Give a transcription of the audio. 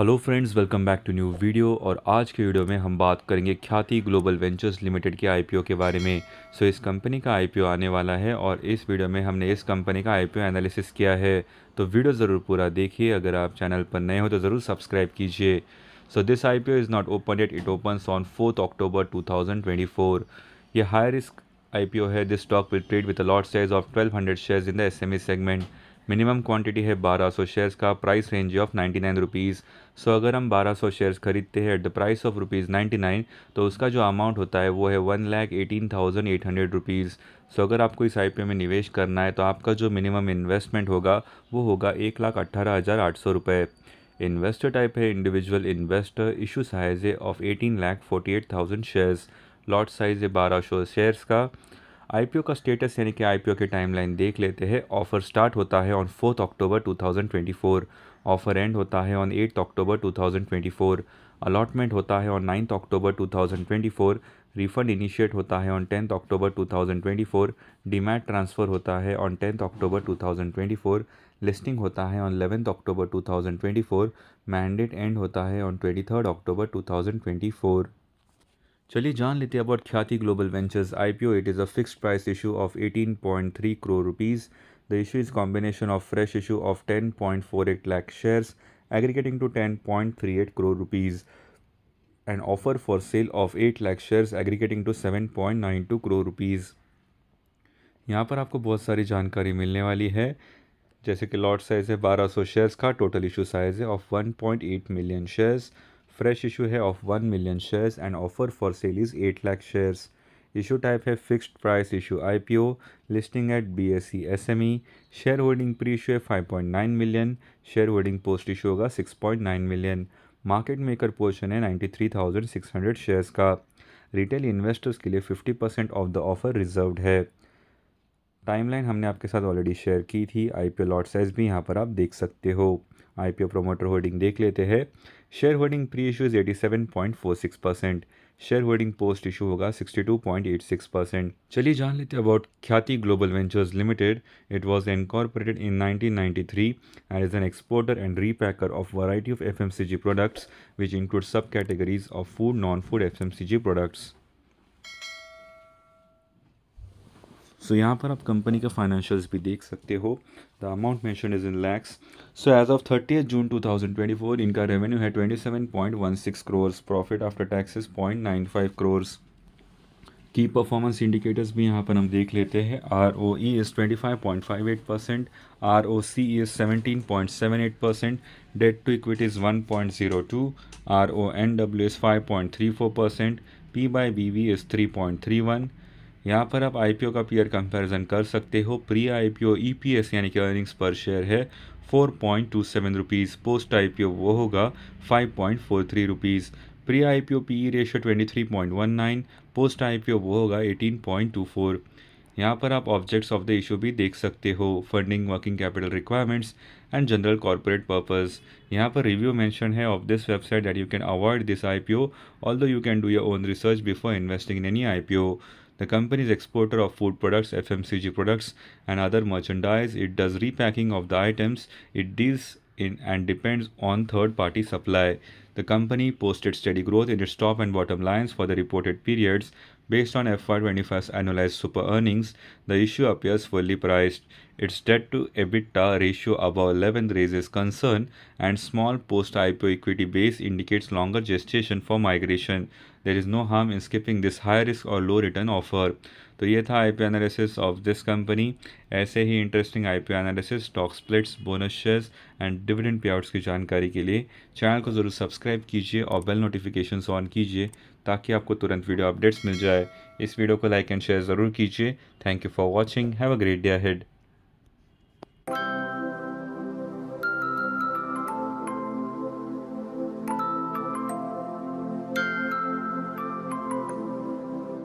Hello friends welcome back to new video और आज के वीडियो में हम बात करेंगे ख्याति ग्लोबल वेंचर्स लिमिटेड के आईपीओ के बारे में सो so, इस कंपनी का आईपीओ आने वाला है और इस वीडियो में हमने इस कंपनी का आईपीओ एनालिसिस किया है तो वीडियो ज़रूर पूरा देखिए अगर आप चैनल पर नए हो तो ज़रूर सब्सक्राइब कीजिए so this I is not open at it open on fourth October to ये हाई रिस्क आई है this stock will trade with lot size of twelve hundred shares in the S segment minimum quantity है 1200 shares का price range of ninety nine rupees so अगर हम 1200 शेयर्स खरीदते हैं at the price of rupees ninety nine तो उसका जो अमाउंट होता है वो है one lakh eighteen thousand eight hundred rupees so अगर आपको इस आई में निवेश करना है तो आपका जो मिनिमम इन्वेस्टमेंट होगा वो होगा एक लाख अट्ठारह हज़ार आठ सौ रुपये इन्वेस्टर टाइप है इंडिविजुअल इन्वेस्टर इशू साइज है of eighteen lakh forty eight thousand shares lot size है बारह सौ शेयर्स का आई का स्टेटस यानी कि आई के टाइमलाइन देख लेते हैं ऑफ़र स्टार्ट होता है on fourth October 2024 offer end होता है ऑन एट्थ अक्टूबर 2024 अलॉटमेंट होता है on ninth October 2024 refund initiate होता है on tenth October 2024 demat transfer होता है ऑन टेंथ अक्टूबर 2024 लिस्टिंग होता है on eleventh October 2024 mandate end होता है ऑन ट्वेंटी थर्ड अक्टूबर 2024 चलिए जान लेते हैं about Khyati global ventures IPO it is a fix price issue of 18.3 crore rupees the issue is combination of fresh issue of 10.48 lakh shares aggregating to ten point three eight crore rupees and offer for sale of eight lakh shares aggregating to seven point nine two crore rupees यहाँ पर आपको बहुत सारी जानकारी मिलने वाली है जैसे कि लॉट साइज़ है बारह सौ शेयर्स का टोटल इशू साइज़ है of one point eight million shares fresh issue है of one million shares and offer for sale is eight lakh shares issue type है fixed price issue IPO listing at B S C S M E share holding pre issue है five point nine million share holding post issue होगा six point nine million market maker portion है ninety three thousand six hundred shares का retail investors के लिए fifty percent of the offer reserved है timeline हमने आपके साथ ऑलरेडी शेयर की थी आई पी लॉट साइज भी यहाँ पर आप देख सकते हो आई पी प्रोमोटर होल्डिंग देख लेते हैं share holding pre issue is eighty seven point four six percent share holding post issue होगा 62.86 परसेंट चलिए जान लेते हैं about Khyati global ventures limited it was incorporated in 1993 and is an exporter and repacker of variety of FMCG products which include sub categories of food non food FMCG products so यहाँ पर आप company का financials भी देख सकते हो the amount mention is in lakhs so as of thirty June two thousand twenty four इनका revenue है twenty seven point one six crores profit after taxes point nine five crores की परफॉर्मेंस इंडिकेटर्स भी यहाँ पर हम देख लेते हैं R O E is twenty five point five eight percent R O C is seventeen point seven eight percent debt to equity is one point zero two R O N W is five point three four percent P by B V is three point three one यहाँ पर आप आई का peer comparison कर सकते हो pre I P यानी कि earnings per share है four point two seven rupees post I वो होगा five point four three rupees pre P E ratio twenty three point one nine post IPO वो होगा एटीन पॉइंट टू फोर यहाँ पर आप ऑब्जेक्ट्स ऑफ द इशू भी देख सकते हो funding working capital requirements and general corporate purpose यहाँ पर रिव्यू मेंशन है of this website that you can avoid this IPO although you can do your own research before investing in any IPO The company is exporter of food products, FMCG products, and other merchandise. It does repacking of the items. It deals in and depends on third party supply. The company posted steady growth in its top and bottom lines for the reported periods. Based on FY25's annualized super earnings, the issue appears fully priced. Its debt to EBITDA ratio above 11 raises concern, and small post IPO equity base indicates longer gestation for migration. There is no harm in skipping this high risk or low return offer. तो ये था I analysis of this company ऐसे ही interesting I analysis stock splits bonus shares and dividend पे की जानकारी के लिए चैनल को ज़रूर सब्सक्राइब सब्सक्राइब कीजिए और बेल नोटिफिकेशन ऑन कीजिए ताकि आपको तुरंत वीडियो अपडेट्स मिल जाए इस वीडियो को लाइक एंड शेयर ज़रूर कीजिए thank you for watching have a great day head